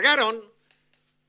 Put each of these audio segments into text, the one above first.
pagaron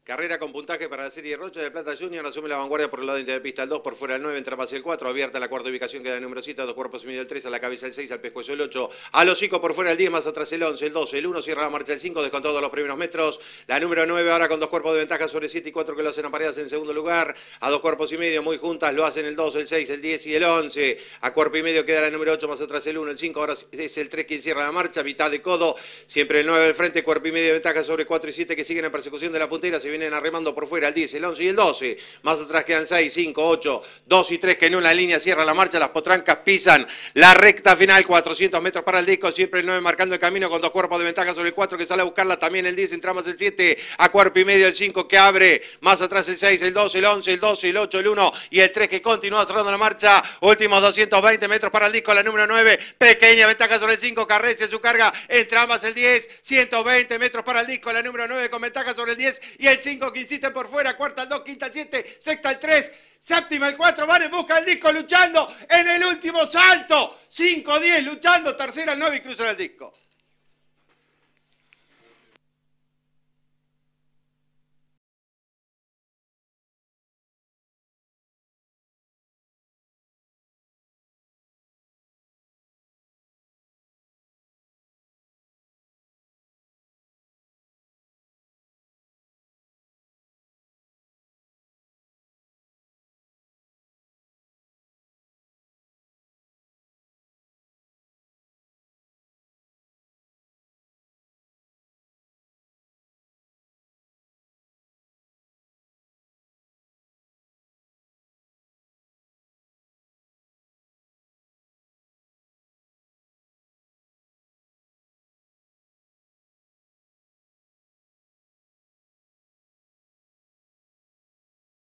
Carrera con puntaje para la serie Rocha de Plata Junior, asume la vanguardia por el lado de pista el 2, por fuera el 9, entra más el 4, abierta la cuarta ubicación queda el número 7, dos cuerpos y medio el 3, a la cabeza el 6, al pescuezo el 8, a los 5 por fuera el 10, más atrás el 11, el 12, el 1, cierra la marcha el 5, descontado los primeros metros, la número 9 ahora con dos cuerpos de ventaja sobre 7 y 4 que lo hacen apareadas en segundo lugar, a dos cuerpos y medio muy juntas lo hacen el 2, el 6, el 10 y el 11, a cuerpo y medio queda la número 8, más atrás el 1, el 5, ahora es el 3 quien cierra la marcha, mitad de codo, siempre el 9 del frente, cuerpo y medio de ventaja sobre 4 y 7 que siguen en persecución de la puntera, vienen arrimando por fuera el 10, el 11 y el 12. Más atrás quedan 6, 5, 8, 2 y 3 que en una línea cierra la marcha. Las potrancas pisan la recta final, 400 metros para el disco. Siempre el 9 marcando el camino con dos cuerpos de ventaja sobre el 4 que sale a buscarla. También el 10, entramos el 7 a cuerpo y medio, el 5 que abre. Más atrás el 6, el 12, el 11, el 12, el 8, el 1 y el 3 que continúa cerrando la marcha. Últimos 220 metros para el disco, la número 9. Pequeña ventaja sobre el 5, carrece su carga. Entramos el 10, 120 metros para el disco, la número 9 con ventaja sobre el 10 y el 5 que insiste por fuera, cuarta al 2, quinta al 7, sexta al 3, séptima al 4, van en busca del disco luchando en el último salto. 5, 10, luchando, tercera al 9 y cruzan el disco.